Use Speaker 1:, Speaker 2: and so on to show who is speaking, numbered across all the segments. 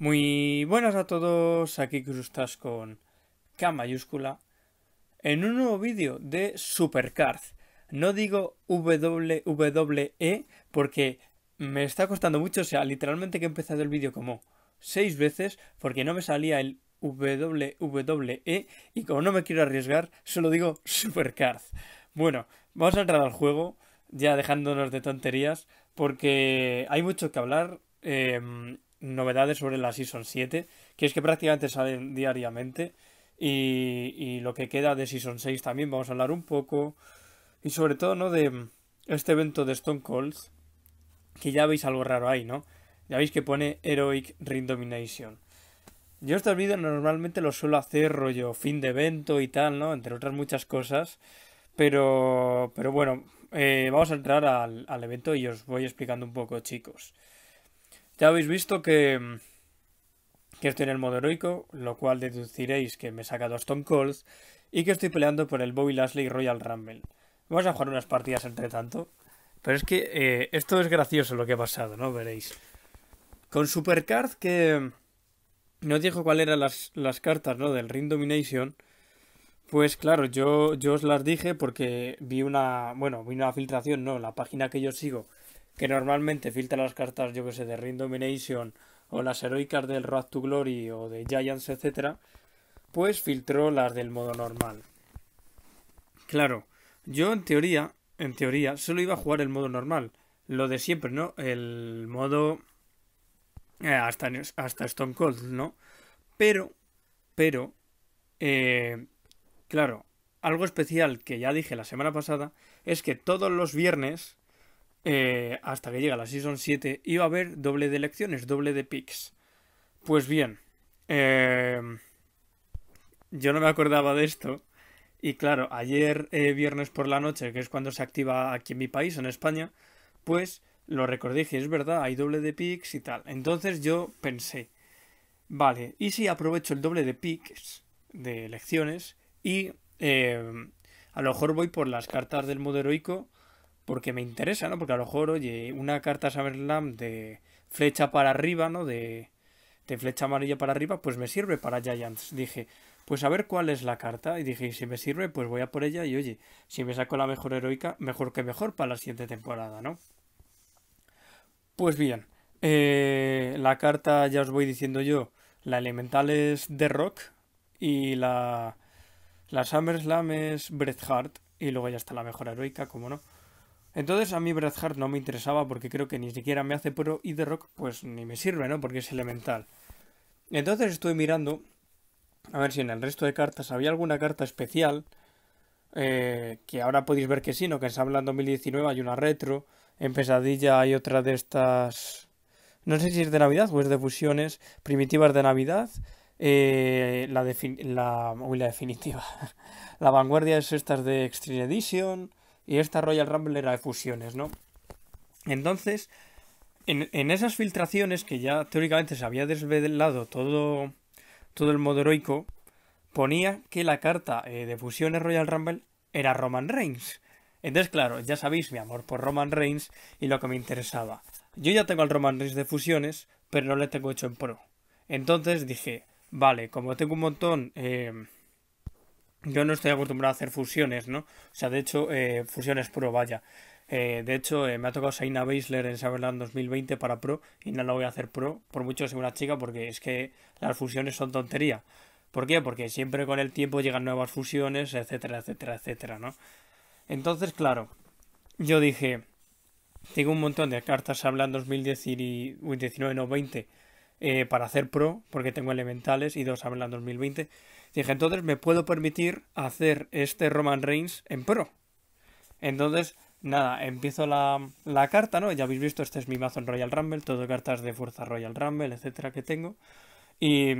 Speaker 1: Muy buenas a todos, aquí Crustas con K mayúscula en un nuevo vídeo de Supercard. No digo WWE porque me está costando mucho, o sea, literalmente que he empezado el vídeo como seis veces porque no me salía el WWE y como no me quiero arriesgar, solo digo Supercard. Bueno, vamos a entrar al juego, ya dejándonos de tonterías, porque hay mucho que hablar. Eh, novedades sobre la Season 7, que es que prácticamente salen diariamente. Y, lo que queda de Season 6 también vamos a hablar un poco. Y sobre todo, ¿no? De este evento de Stone Cold, que ya veis algo raro ahí, ¿no? Ya veis que pone Heroic Ring Domination. Yo estos vídeos normalmente los suelo hacer rollo fin de evento y tal, ¿no? Entre otras muchas cosas. Pero, pero bueno, eh, vamos a entrar al, al evento y os voy explicando un poco, chicos. Ya habéis visto que, que estoy en el modo heroico, lo cual deduciréis que me saca dos Stone Colds y que estoy peleando por el Bobby Lashley Royal Rumble. Vamos a jugar unas partidas entre tanto. Pero es que eh, esto es gracioso lo que ha pasado, ¿no? Veréis. Con Supercard que no dijo cuáles eran las, cartas, ¿no? Del Ring Domination. Pues claro, yo, yo os las dije porque vi una, bueno, vi una filtración, ¿no? La página que yo sigo que normalmente filtra las cartas, yo que sé, de Ring Domination o las heroicas del Rock to Glory o de Giants, etcétera, pues filtró las del modo normal. Claro, yo en teoría, en teoría, solo iba a jugar el modo normal, lo de siempre, ¿no? El modo eh, hasta, hasta Stone Cold, ¿no? Pero, pero, eh, claro, algo especial que ya dije la semana pasada es que todos los viernes eh, hasta que llega la Season 7, iba a haber doble de elecciones, doble de picks. Pues bien, eh, yo no me acordaba de esto. Y claro, ayer eh, viernes por la noche, que es cuando se activa aquí en mi país, en España, pues lo recordé y es verdad, hay doble de picks y tal. Entonces yo pensé, vale, ¿y si aprovecho el doble de picks de elecciones y a lo mejor voy por las cartas del modo heroico porque me interesa, ¿no? Porque a lo mejor, oye, una carta Saberlam de flecha para arriba, ¿no? De, de flecha amarilla para arriba, pues me sirve para Giants. Dije, pues a ver cuál es la carta. Y dije, si me sirve, pues voy a por ella. Y oye, si me saco la mejor heroica, mejor que mejor para la siguiente temporada, ¿no? Pues bien, eh, la carta ya os voy diciendo yo. La elemental es The Rock y la, la SummerSlam es Breath heart Y luego ya está la mejor heroica, como no. Entonces a mí Bret Hart no me interesaba porque creo que ni siquiera me hace puro y The Rock pues ni me sirve, ¿no? Porque es elemental. Entonces estoy mirando a ver si en el resto de cartas había alguna carta especial eh, que ahora podéis ver que sí, ¿no? Que en Sablan 2019 hay una retro, en Pesadilla hay otra de estas... No sé si es de Navidad o es de fusiones primitivas de Navidad. Eh, la, la... definitiva. la vanguardia es estas de Extreme Edition y esta Royal Rumble era de fusiones, ¿no? Entonces, en, esas filtraciones que ya teóricamente se había desvelado todo, todo el modo heroico, ponía que la carta eh, de fusiones Royal Rumble era Roman Reigns. Entonces, claro, ya sabéis mi amor por Roman Reigns y lo que me interesaba. Yo ya tengo al Roman Reigns de fusiones, pero no le tengo hecho en pro. Entonces dije, vale, como tengo un montón eh, yo no estoy acostumbrado a hacer fusiones, ¿no? O sea, de hecho, eh, fusiones pro, vaya. Eh, de hecho, eh, me ha tocado Saina Beisler en Saberland 2020 para pro y no la voy a hacer pro, por mucho que sea una chica, porque es que las fusiones son tontería. ¿Por qué? Porque siempre con el tiempo llegan nuevas fusiones, etcétera, etcétera, etcétera, ¿no? Entonces, claro, yo dije, tengo un montón de cartas Saberland 2019, no 20, eh, para hacer pro, porque tengo elementales y dos hablan 2020. Dije, entonces me puedo permitir hacer este Roman Reigns en pro. Entonces, nada, empiezo la, carta, ¿no? Ya habéis visto, este es mi mazo en Royal Rumble, todo cartas de fuerza Royal Rumble, etcétera, que tengo. Y,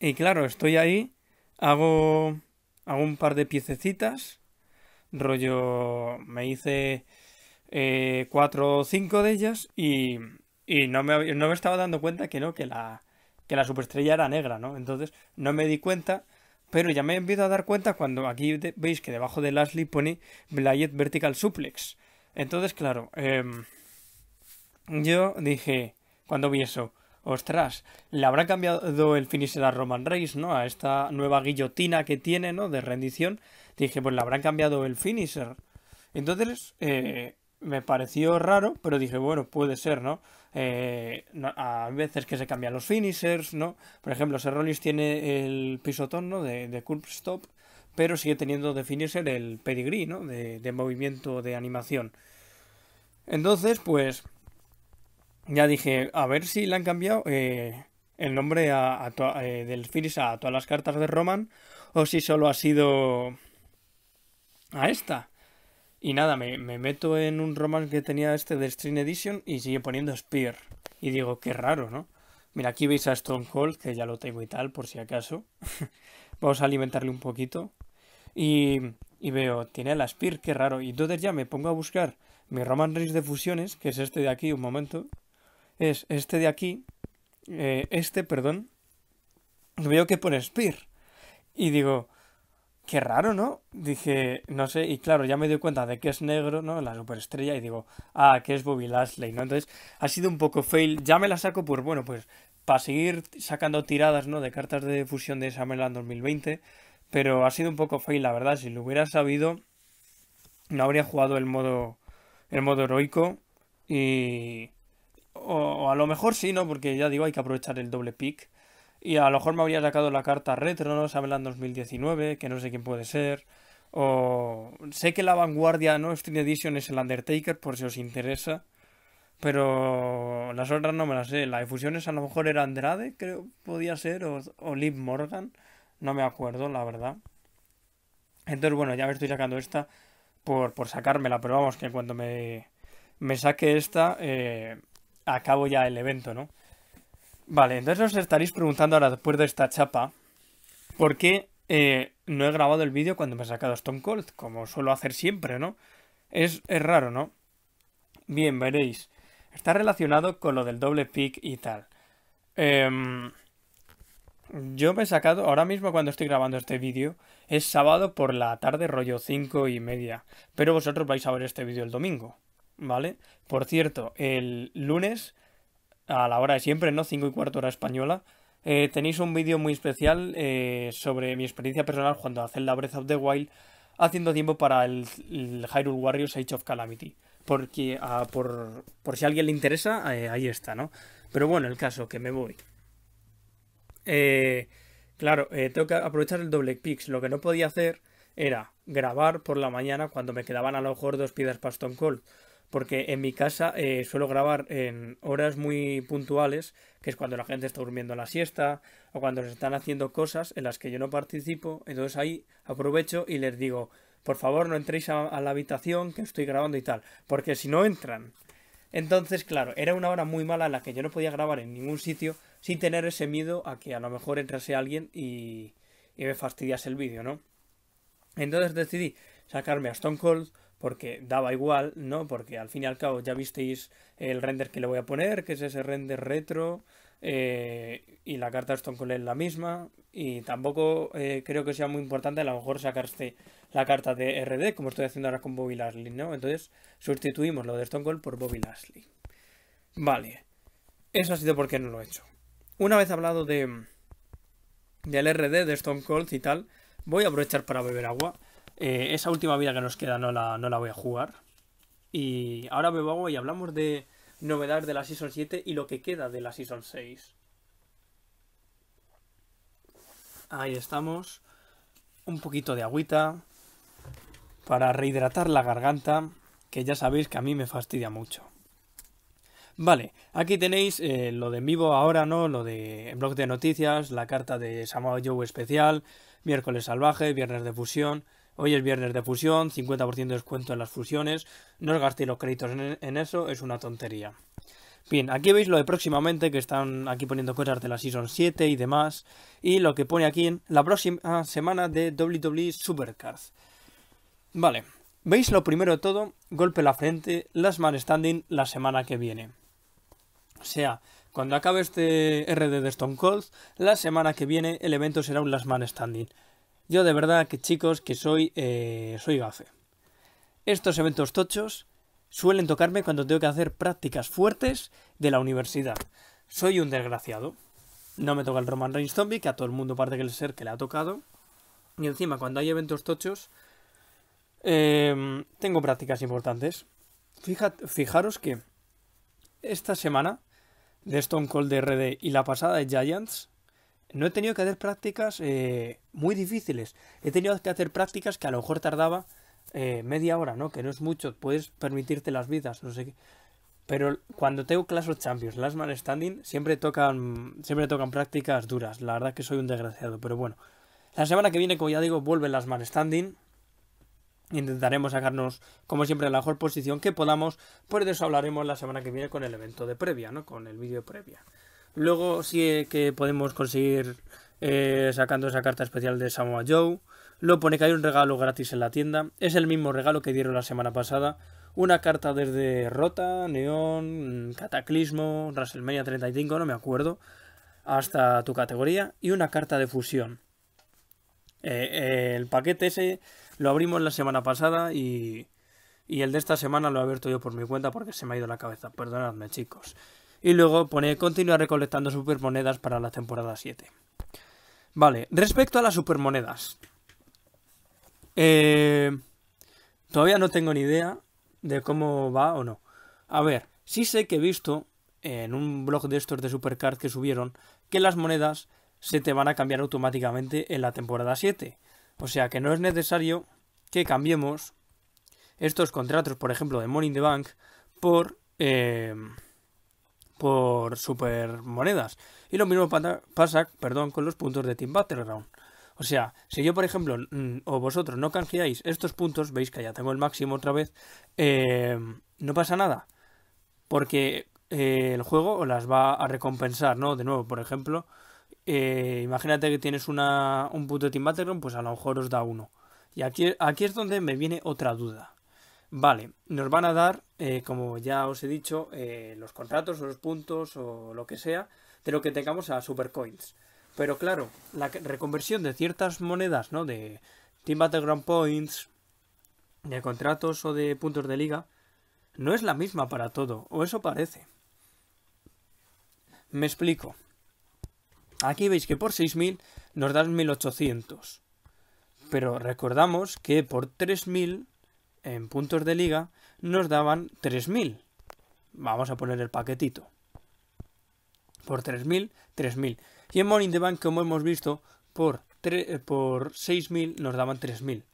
Speaker 1: y claro, estoy ahí, hago, hago un par de piececitas, rollo, me hice eh, cuatro o cinco de ellas y y no me, no me estaba dando cuenta que no, que la, que la superestrella era negra, ¿no? Entonces no me di cuenta, pero ya me he empezado a dar cuenta cuando aquí veis que debajo de Lashley pone Blayet Vertical Suplex. Entonces, claro, em, yo dije, cuando vi eso, ostras, le habrán cambiado el finisher a Roman Reigns, ¿no? A esta nueva guillotina que tiene, ¿no? De rendición. Dije, pues le habrán cambiado el finisher. Entonces, eh, me pareció raro, pero dije, bueno, puede ser, eh, ¿no? a veces que se cambian los finishers, ¿no? Por ejemplo, Serrolis tiene el pisotón, ¿no? De, de stop, pero sigue teniendo de finisher el pedigree, ¿no? De, movimiento de animación. Entonces, pues, ya dije, a ver si le han cambiado eh, el nombre a, eh, del finish a todas las cartas de Roman, o si solo ha sido a esta. Y nada, me, meto en un romance que tenía este de String Edition y sigue poniendo Spear. Y digo, qué raro, ¿no? Mira, aquí veis a Stone que ya lo tengo y tal, por si acaso. Vamos a alimentarle un poquito. Y, y veo, tiene la Spear, qué raro. Y entonces ya me pongo a buscar mi Roman de fusiones, que es este de aquí, un momento. Es este de aquí, eh, este, perdón. Veo que pone Spear. Y digo, qué raro, ¿no? Dije, no sé, y claro, ya me doy cuenta de que es negro, ¿no? La superestrella, y digo, ah, que es Bobby Lashley, ¿no? Entonces, ha sido un poco fail. Ya me la saco por, bueno, pues, para seguir sacando tiradas, ¿no? De cartas de fusión de Summerland 2020, pero ha sido un poco fail, la verdad. Si lo hubiera sabido, no habría jugado el modo, el modo heroico, y. O, o a lo mejor sí, ¿no? Porque ya digo, hay que aprovechar el doble pick. Y a lo mejor me habría sacado la carta retro, ¿no? en 2019, que no sé quién puede ser. O sé que la vanguardia, ¿no? Street Edition es el Undertaker, por si os interesa. Pero las otras no me las sé. Las fusiones a lo mejor era Andrade, creo, podía ser, o, Liv Morgan. No me acuerdo, la verdad. Entonces, bueno, ya me estoy sacando esta por, sacármela, pero vamos, que en cuanto me, saque esta, eh, acabo ya el evento, ¿no? Vale, entonces os estaréis preguntando ahora después de esta chapa, ¿por qué eh, no he grabado el vídeo cuando me he sacado Stone Cold? Como suelo hacer siempre, ¿no? Es, raro, ¿no? Bien, veréis. Está relacionado con lo del doble pick y tal. Em, yo me he sacado, ahora mismo cuando estoy grabando este vídeo, es sábado por la tarde, rollo 5 y media. Pero vosotros vais a ver este vídeo el domingo, ¿vale? Por cierto, el lunes a la hora de siempre, ¿no? 5 y cuarto hora española. Eh, tenéis un vídeo muy especial eh, sobre mi experiencia personal cuando hacéis la Breath of the Wild haciendo tiempo para el, Hyrule Warriors Age of Calamity. Porque, ah, por, por, si a alguien le interesa, eh, ahí está, ¿no? Pero bueno, el caso, que me voy. claro, tengo que aprovechar el doble pix. Lo que no podía hacer era grabar por la mañana cuando me quedaban a lo mejor dos piedras para Stone Cold porque en mi casa eh, suelo grabar en horas muy puntuales, que es cuando la gente está durmiendo la siesta o cuando se están haciendo cosas en las que yo no participo, entonces ahí aprovecho y les digo, por favor no entréis a, la habitación que estoy grabando y tal, porque si no entran. Entonces, claro, era una hora muy mala en la que yo no podía grabar en ningún sitio sin tener ese miedo a que a lo mejor entrase alguien y, y me fastidiase el vídeo, ¿no? Entonces decidí sacarme a Stone Cold porque daba igual, ¿no? Porque al fin y al cabo ya visteis el render que le voy a poner, que es ese render retro, eh, y la carta Stone Cold es la misma, y tampoco eh, creo que sea muy importante a lo mejor sacarse la carta de RD, como estoy haciendo ahora con Bobby Lashley, ¿no? Entonces sustituimos lo de Stone Cold por Bobby Lashley. Vale, eso ha sido porque no lo he hecho. Una vez hablado de del RD, de Stone Cold y tal, voy a aprovechar para beber agua. Eh, esa última vida que nos queda no la, voy a jugar. Y ahora me voy y hablamos de novedades de la Season 7 y lo que queda de la Season 6. Ahí estamos. Un poquito de agüita para rehidratar la garganta, que ya sabéis que a mí me fastidia mucho. Vale, aquí tenéis eh, lo de en vivo ahora, ¿no? Lo de blog de noticias, la carta de samuel Joe especial, miércoles salvaje, viernes de fusión, Hoy es viernes de fusión, 50% de descuento en las fusiones. No os gastéis los créditos en, eso, es una tontería. Bien, aquí veis lo de próximamente, que están aquí poniendo cosas de la Season 7 y demás. Y lo que pone aquí en la próxima semana de WWE Supercars. Vale, veis lo primero de todo, golpe la frente, las man standing la semana que viene. O sea, cuando acabe este RD de Stone Cold, la semana que viene el evento será un Last Man Standing. Yo de verdad que chicos que soy, eh, soy gafe. Estos eventos tochos suelen tocarme cuando tengo que hacer prácticas fuertes de la universidad. Soy un desgraciado. No me toca el Roman Reigns Zombie, que a todo el mundo parte que el ser que le ha tocado. Y encima, cuando hay eventos tochos, em, tengo prácticas importantes. fijaros que esta semana de Stone Cold de RD y la pasada de Giants, no he tenido que hacer prácticas eh, muy difíciles. He tenido que hacer prácticas que a lo mejor tardaba eh, media hora, ¿no? Que no es mucho, puedes permitirte las vidas, no sé qué. Pero cuando tengo Clash of Champions, las Man Standing, siempre tocan, siempre tocan prácticas duras. La verdad que soy un desgraciado, pero bueno. La semana que viene, como ya digo, vuelve las Man Standing. Intentaremos sacarnos, como siempre, la mejor posición que podamos. Por pues eso hablaremos la semana que viene con el evento de previa, ¿no? Con el vídeo previa. Luego sí que podemos conseguir eh, sacando esa carta especial de Samoa Joe. Lo pone que hay un regalo gratis en la tienda. Es el mismo regalo que dieron la semana pasada. Una carta desde Rota, Neón, Cataclismo, WrestleMania 35, no me acuerdo, hasta tu categoría. Y una carta de fusión. Eh, eh, el paquete ese lo abrimos la semana pasada y, y el de esta semana lo he abierto yo por mi cuenta porque se me ha ido la cabeza. Perdonadme, chicos. Y luego pone continuar recolectando supermonedas para la temporada 7. Vale, respecto a las supermonedas. Eh, todavía no tengo ni idea de cómo va o no. A ver, sí sé que he visto en un blog de estos de Supercard que subieron que las monedas se te van a cambiar automáticamente en la temporada 7. O sea que no es necesario que cambiemos estos contratos, por ejemplo, de Morning the Bank, por... Eh, por super monedas. Y lo mismo pasa perdón, con los puntos de Team Battleground. O sea, si yo, por ejemplo, mm, o vosotros no canjeáis estos puntos, veis que ya tengo el máximo otra vez, em, no pasa nada. Porque eh, el juego las va a recompensar, ¿no? De nuevo, por ejemplo, eh, imagínate que tienes una, un punto de Team Battleground, pues a lo mejor os da uno. Y aquí, aquí es donde me viene otra duda. Vale, nos van a dar, eh, como ya os he dicho, eh, los contratos o los puntos o lo que sea de lo que tengamos a Supercoins. Pero claro, la reconversión de ciertas monedas, ¿no? De Team Battleground Points, de contratos o de puntos de liga, no es la misma para todo, o eso parece. Me explico. Aquí veis que por 6.000 nos dan 1.800. Pero recordamos que por 3.000 en puntos de liga nos daban 3.000. Vamos a poner el paquetito. Por 3.000, 3.000. Y en Morning the Bank, como hemos visto, por, eh, por 6.000 nos daban 3.000.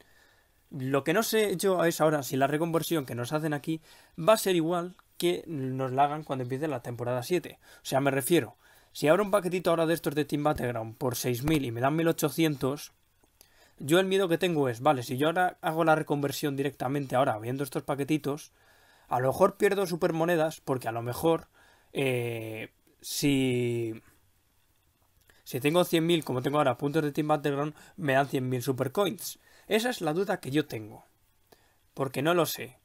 Speaker 1: Lo que no sé yo es ahora si la reconversión que nos hacen aquí va a ser igual que nos la hagan cuando empiece la temporada 7. O sea, me refiero, si abro un paquetito ahora de estos de Team Battleground por 6.000 y me dan 1.800, yo el miedo que tengo es, vale, si yo ahora hago la reconversión directamente ahora viendo estos paquetitos, a lo mejor pierdo supermonedas porque a lo mejor eh, si... Si tengo 100.000, como tengo ahora, puntos de Team Battleground, me dan 100.000 supercoins. Esa es la duda que yo tengo. Porque no lo sé.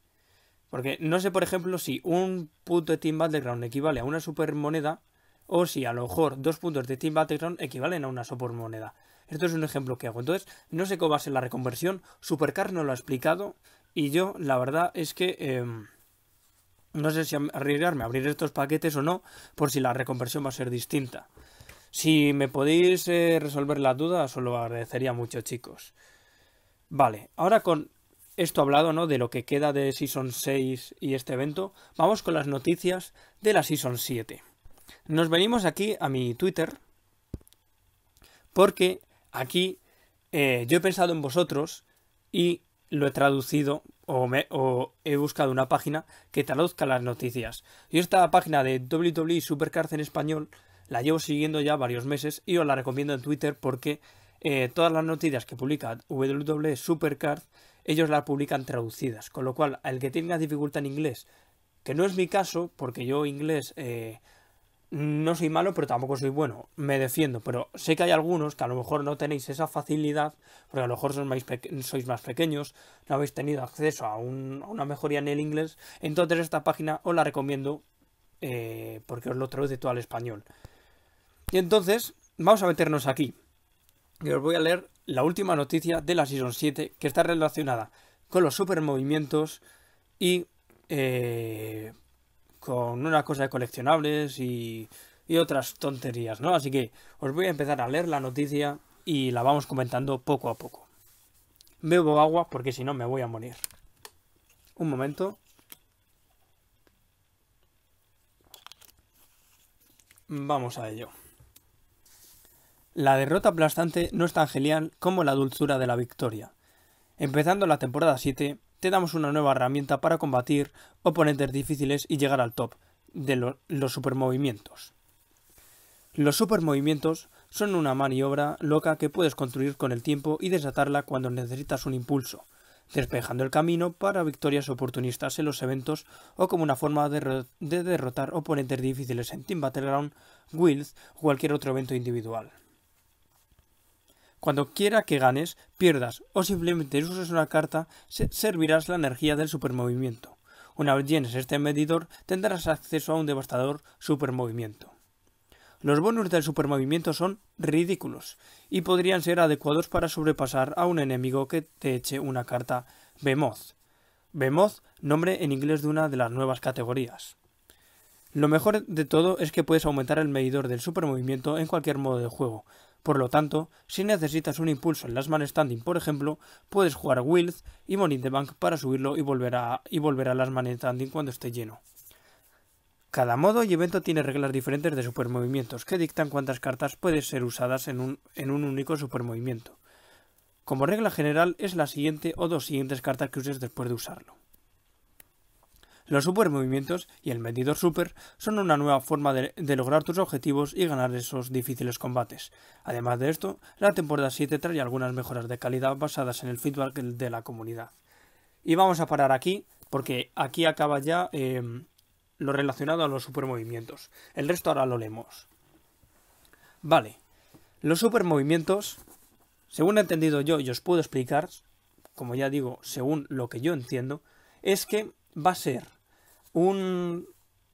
Speaker 1: Porque no sé, por ejemplo, si un punto de Team Battleground equivale a una supermoneda o si a lo mejor dos puntos de Team Battleground equivalen a una supermoneda. Esto es un ejemplo que hago. Entonces, no sé cómo va a ser la reconversión. Supercar no lo ha explicado. Y yo, la verdad es que... Em, no sé si arriesgarme a abrir estos paquetes o no, por si la reconversión va a ser distinta. Si me podéis eh, resolver la duda, os lo agradecería mucho, chicos. Vale, ahora con esto hablado, ¿no? De lo que queda de Season 6 y este evento, vamos con las noticias de la Season 7. Nos venimos aquí a mi Twitter, porque Aquí eh, yo he pensado en vosotros y lo he traducido o, he buscado una página que traduzca las noticias. y esta página de WWE Supercard en español la llevo siguiendo ya varios meses y os la recomiendo en Twitter porque eh, todas las noticias que publica WWE Supercard ellos las publican traducidas, con lo cual el que tenga dificultad en inglés, que no es mi caso porque yo inglés eh, no soy malo, pero tampoco soy bueno. Me defiendo, pero sé que hay algunos que a lo mejor no tenéis esa facilidad, porque a lo mejor sois más, pequeños, no habéis tenido acceso a, una mejoría en el inglés. Entonces esta página os la recomiendo eh, porque os lo traduce todo al español. Y entonces vamos a meternos aquí. Y os voy a leer la última noticia de la Season 7 que está relacionada con los supermovimientos y... Eh, con una cosa de coleccionables y, otras tonterías, ¿no? Así que os voy a empezar a leer la noticia y la vamos comentando poco a poco. Bebo agua porque si no me voy a morir. Un momento. Vamos a ello. La derrota aplastante no es tan genial como la dulzura de la victoria. Empezando la temporada 7, te damos una nueva herramienta para combatir oponentes difíciles y llegar al top de los supermovimientos. Los supermovimientos son una maniobra loca que puedes construir con el tiempo y desatarla cuando necesitas un impulso, despejando el camino para victorias oportunistas en los eventos o como una forma de, derrotar oponentes difíciles en Team Battleground, Wilds o cualquier otro evento individual. Cuando quiera que ganes, pierdas o simplemente uses una carta, servirás la energía del supermovimiento. Una vez llenes este medidor, tendrás acceso a un devastador supermovimiento. Los bonus del supermovimiento son ridículos y podrían ser adecuados para sobrepasar a un enemigo que te eche una carta Bemoz. Bemoz, nombre en inglés de una de las nuevas categorías. Lo mejor de todo es que puedes aumentar el medidor del supermovimiento en cualquier modo de juego, por lo tanto, si necesitas un impulso en las man standing, por ejemplo, puedes jugar Wills y Money Bank para subirlo y volver a, y volver a las man standing cuando esté lleno. Cada modo y evento tiene reglas diferentes de supermovimientos que dictan cuántas cartas pueden ser usadas en un, en un único supermovimiento. Como regla general es la siguiente o dos siguientes cartas que uses después de usarlo. Los supermovimientos y el medidor super son una nueva forma de, lograr tus objetivos y ganar esos difíciles combates. Además de esto, la temporada 7 trae algunas mejoras de calidad basadas en el feedback de la comunidad. Y vamos a parar aquí, porque aquí acaba ya em, lo relacionado a los supermovimientos. El resto ahora lo leemos. Vale, los supermovimientos, según he entendido yo y os puedo explicar, como ya digo, según lo que yo entiendo, es que va a ser un,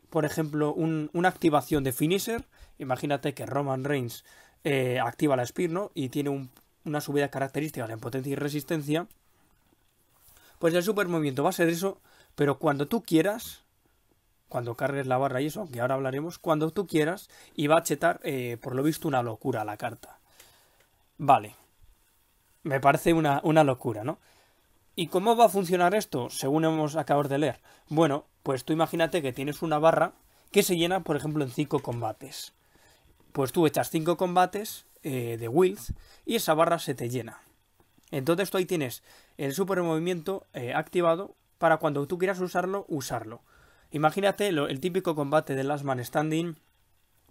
Speaker 1: por ejemplo, un, una activación de finisher. Imagínate que Roman Reigns eh, activa la Spear, ¿no? Y tiene una subida de en potencia y resistencia. Pues el super movimiento va a ser eso, pero cuando tú quieras, cuando cargues la barra y eso, que ahora hablaremos, cuando tú quieras, y va a chetar, eh, por lo visto, una locura la carta. Vale. Me parece una, una locura, ¿no? ¿Y cómo va a funcionar esto? Según hemos acabado de leer. Bueno, pues tú imagínate que tienes una barra que se llena, por ejemplo, en 5 combates. Pues tú echas 5 combates eh, de Wills y esa barra se te llena. Entonces tú ahí tienes el super movimiento eh, activado para cuando tú quieras usarlo, usarlo. Imagínate el típico combate de Last Man Standing,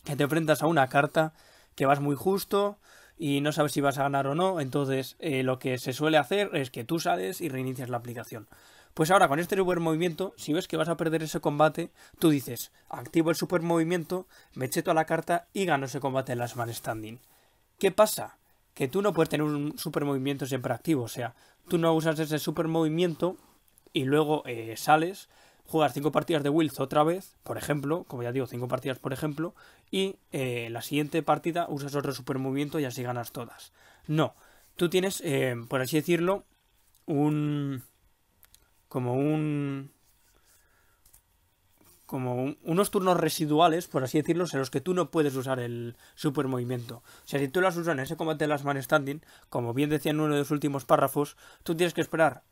Speaker 1: que te enfrentas a una carta, que vas muy justo, y no sabes si vas a ganar o no, entonces eh, lo que se suele hacer es que tú sales y reinicias la aplicación. Pues ahora con este super movimiento, si ves que vas a perder ese combate, tú dices, activo el super movimiento, me cheto a la carta y gano ese combate en las man Standing. ¿Qué pasa? Que tú no puedes tener un super movimiento siempre activo, o sea, tú no usas ese super movimiento y luego eh, sales jugar cinco partidas de Wills otra vez, por ejemplo, como ya digo, cinco partidas por ejemplo, y eh, la siguiente partida usas otro supermovimiento y así ganas todas. No, tú tienes, eh, por así decirlo, un... como un... como unos turnos residuales, por así decirlo, en los que tú no puedes usar el supermovimiento. O sea, si tú las usas en ese combate de las man standing, como bien decía en uno de los últimos párrafos, tú tienes que esperar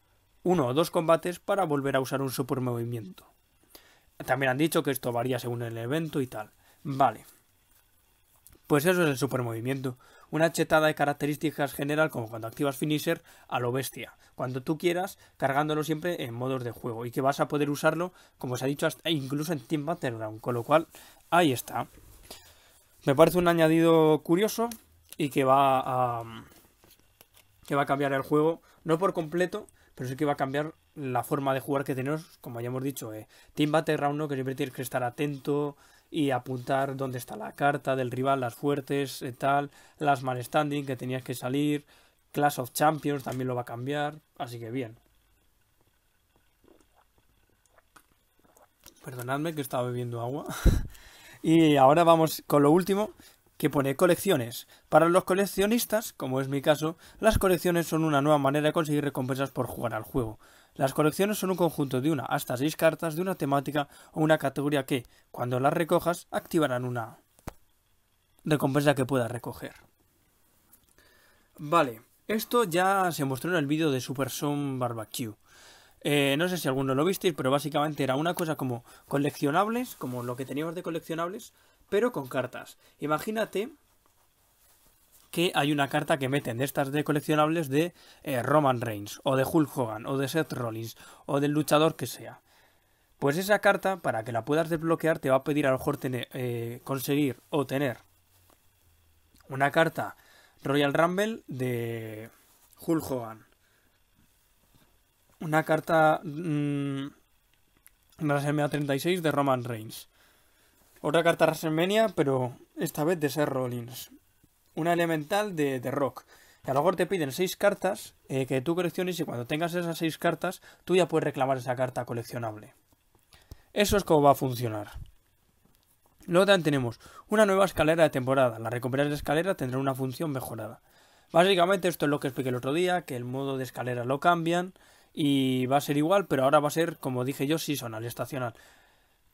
Speaker 1: uno o dos combates para volver a usar un supermovimiento. También han dicho que esto varía según el evento y tal. Vale. Pues eso es el supermovimiento. Una chetada de características general como cuando activas Finisher a lo bestia. Cuando tú quieras, cargándolo siempre en modos de juego. Y que vas a poder usarlo, como se ha dicho, incluso en Team Battleground. Con lo cual, ahí está. Me parece un añadido curioso y que va a... que va a cambiar el juego. No por completo, pero sí que va a cambiar la forma de jugar que tenemos, como ya hemos dicho, eh, Team Battle Round que siempre tienes que estar atento y apuntar dónde está la carta del rival, las fuertes, y eh, tal, las Man standing que tenías que salir, class of Champions también lo va a cambiar, así que bien. Perdonadme que estaba bebiendo agua. y ahora vamos con lo último, que pone colecciones. Para los coleccionistas, como es mi caso, las colecciones son una nueva manera de conseguir recompensas por jugar al juego. Las colecciones son un conjunto de una hasta seis cartas de una temática o una categoría que, cuando las recojas, activarán una recompensa que puedas recoger. Vale, esto ya se mostró en el vídeo de Super Sun Barbecue. Eh, no sé si alguno lo visteis, pero básicamente era una cosa como coleccionables, como lo que teníamos de coleccionables, pero con cartas. Imagínate que hay una carta que meten de estas de coleccionables de eh, Roman Reigns, o de Hulk Hogan, o de Seth Rollins, o del luchador que sea. Pues esa carta, para que la puedas desbloquear, te va a pedir a lo mejor eh, conseguir o tener una carta Royal Rumble de Hulk Hogan. Una carta la SMA 36 de Roman Reigns. Otra carta WrestleMania, pero esta vez de ser Rollins. Una elemental de, Rock. Que a lo mejor te piden seis cartas eh, que tú colecciones y cuando tengas esas seis cartas, tú ya puedes reclamar esa carta coleccionable. Eso es como va a funcionar. Luego también tenemos una nueva escalera de temporada. La recuperación de escalera tendrá una función mejorada. Básicamente esto es lo que expliqué el otro día, que el modo de escalera lo cambian y va a ser igual, pero ahora va a ser, como dije yo, seasonal, estacional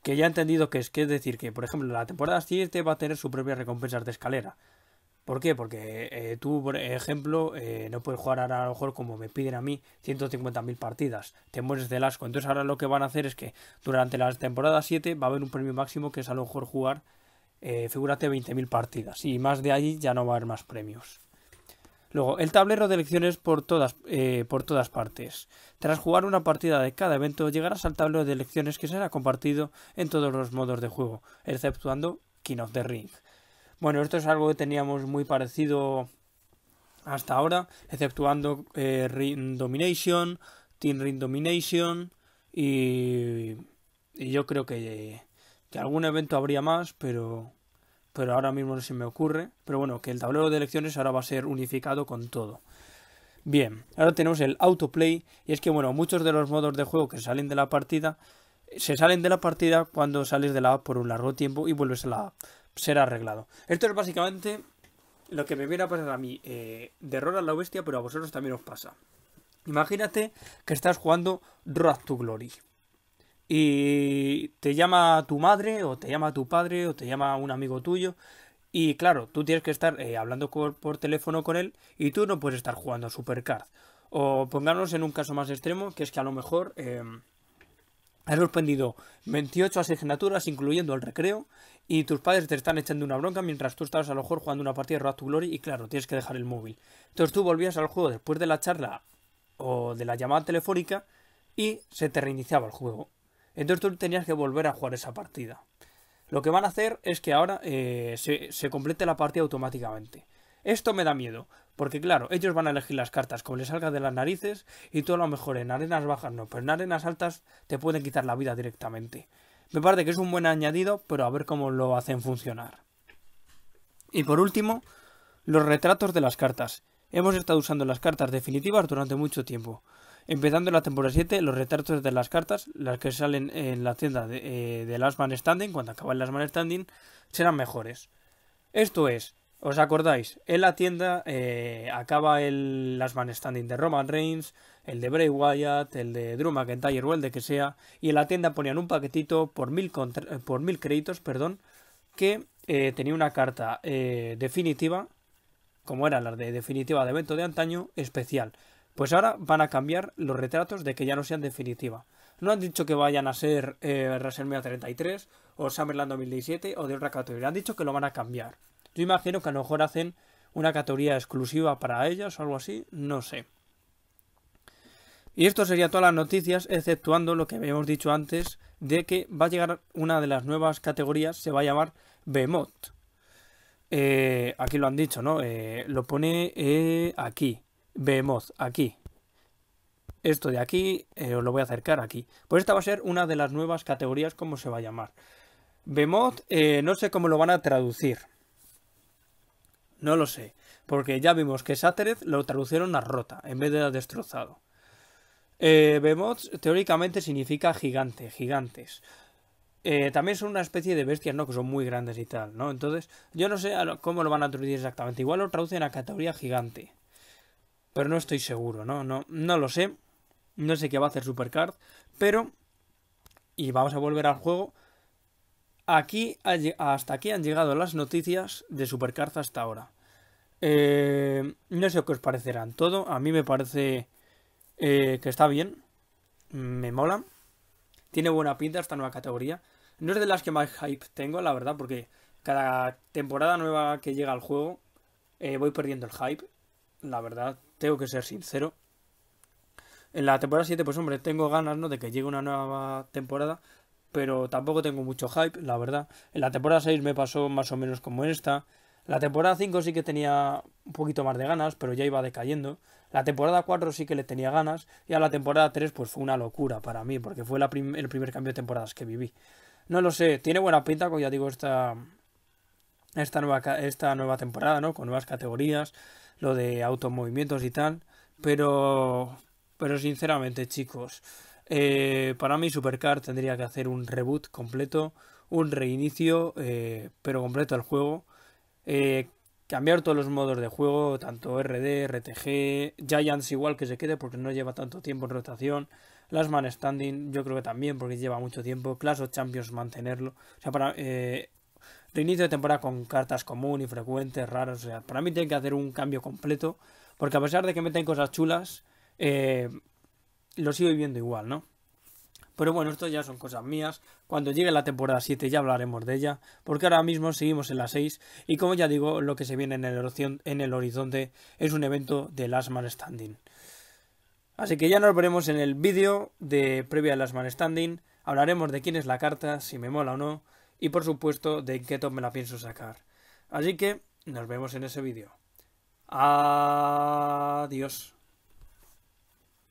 Speaker 1: que ya he entendido que es, que es decir que, por ejemplo, la temporada 7 va a tener su propia recompensa de escalera. ¿Por qué? Porque eh, tú, por ejemplo, eh, no puedes jugar ahora a lo mejor como me piden a mí 150.000 partidas. Te mueres del asco. Entonces ahora lo que van a hacer es que durante la temporada 7 va a haber un premio máximo que es a lo mejor jugar, eh, figúrate, 20.000 partidas. Y más de ahí ya no va a haber más premios. Luego, el tablero de elecciones por todas, eh, por todas partes. Tras jugar una partida de cada evento, llegarás al tablero de elecciones que será compartido en todos los modos de juego, exceptuando King of the Ring. Bueno, esto es algo que teníamos muy parecido hasta ahora, exceptuando eh, Ring Domination, Team Ring Domination y, y yo creo que, que algún evento habría más, pero pero ahora mismo no se me ocurre. Pero bueno, que el tablero de elecciones ahora va a ser unificado con todo. Bien, ahora tenemos el autoplay y es que bueno, muchos de los modos de juego que salen de la partida se salen de la partida cuando sales de la app por un largo tiempo y vuelves a la app. Será arreglado. Esto es básicamente lo que me viene a pasar a mí eh, de error a la bestia, pero a vosotros también os pasa. Imagínate que estás jugando Rock to Glory y te llama tu madre o te llama tu padre o te llama un amigo tuyo y claro, tú tienes que estar eh, hablando por, teléfono con él y tú no puedes estar jugando a Supercard. O pongámonos en un caso más extremo, que es que a lo mejor em, has suspendido 28 asignaturas, incluyendo el recreo, y tus padres te están echando una bronca mientras tú estabas a lo mejor jugando una partida de Road to Glory y claro, tienes que dejar el móvil. Entonces tú volvías al juego después de la charla o de la llamada telefónica y se te reiniciaba el juego. Entonces tú tenías que volver a jugar esa partida. Lo que van a hacer es que ahora eh, se, se, complete la partida automáticamente. Esto me da miedo, porque claro, ellos van a elegir las cartas como les salga de las narices y tú a lo mejor en arenas bajas no, pero en arenas altas te pueden quitar la vida directamente. Me parece que es un buen añadido, pero a ver cómo lo hacen funcionar. Y por último, los retratos de las cartas. Hemos estado usando las cartas definitivas durante mucho tiempo, Empezando en la temporada 7, los retratos de las cartas, las que salen en la tienda eh, de, Last Man Standing, cuando acaba el Last Man Standing, serán mejores. Esto es, ¿os acordáis? En la tienda eh, acaba el Last Man Standing de Roman Reigns, el de Bray Wyatt, el de Drew McIntyre o el de que sea, y en la tienda ponían un paquetito por mil, eh, por mil créditos, perdón, que tenía una carta definitiva, como era la de definitiva de evento de antaño, especial pues ahora van a cambiar los retratos de que ya no sean definitiva. No han dicho que vayan a ser eh, 33 o Summerland 2017 o de otra categoría. Han dicho que lo van a cambiar. Yo imagino que a lo mejor hacen una categoría exclusiva para ellas o algo así. No sé. Y esto sería todas las noticias, exceptuando lo que habíamos dicho antes de que va a llegar una de las nuevas categorías, se va a llamar Bmod. Eh, aquí lo han dicho, ¿no? Eh, lo pone eh, aquí. Vemos aquí. Esto de aquí eh, os lo voy a acercar aquí. Pues esta va a ser una de las nuevas categorías, como se va a llamar. Vemos eh, no sé cómo lo van a traducir. No lo sé. Porque ya vimos que Sáteres lo traducieron a rota, en vez de a destrozado. Eh, teóricamente significa gigante, gigantes. Eh, también son una especie de bestias, ¿no? Que son muy grandes y tal, ¿no? Entonces, yo no sé cómo lo van a traducir exactamente. Igual lo traducen a categoría gigante pero no estoy seguro, ¿no? No, no lo sé. No sé qué va a hacer Supercard, pero... Y vamos a volver al juego. Aquí, hasta aquí han llegado las noticias de Supercard hasta ahora. Eh, no sé qué os parecerán todo. A mí me parece eh, que está bien. Me mola. Tiene buena pinta esta nueva categoría. No es de las que más hype tengo, la verdad, porque cada temporada nueva que llega al juego eh, voy perdiendo el hype. La verdad, tengo que ser sincero. En la temporada 7, pues hombre, tengo ganas, ¿no? De que llegue una nueva temporada, pero tampoco tengo mucho hype, la verdad. En la temporada 6 me pasó más o menos como esta. La temporada 5 sí que tenía un poquito más de ganas, pero ya iba decayendo. La temporada 4 sí que le tenía ganas. Y a la temporada 3 pues fue una locura para mí, porque fue el primer cambio de temporadas que viví. No lo sé, tiene buena pinta, como ya digo, esta, esta, nueva, esta nueva temporada, ¿no? Con nuevas categorías lo de automovimientos y tal, pero, pero sinceramente chicos, eh, para mí Supercar tendría que hacer un reboot completo, un reinicio, eh, pero completo al juego. Eh, cambiar todos los modos de juego, tanto RD, RTG, Giants igual que se quede porque no lleva tanto tiempo en rotación. Last Man Standing yo creo que también porque lleva mucho tiempo. Clash of Champions mantenerlo. O sea, para, inicio de temporada con cartas común y frecuentes, raros, O sea, para mí tiene que hacer un cambio completo. Porque a pesar de que meten cosas chulas, eh, lo sigo viviendo igual, ¿no? Pero bueno, esto ya son cosas mías. Cuando llegue la temporada 7 ya hablaremos de ella. Porque ahora mismo seguimos en la 6. Y como ya digo, lo que se viene en el, horizonte es un evento de Last Man Standing. Así que ya nos veremos en el vídeo de previa de Last Man Standing. Hablaremos de quién es la carta, si me mola o no y por supuesto de Inquieto qué me la pienso sacar. Así que nos vemos en ese vídeo. Adiós.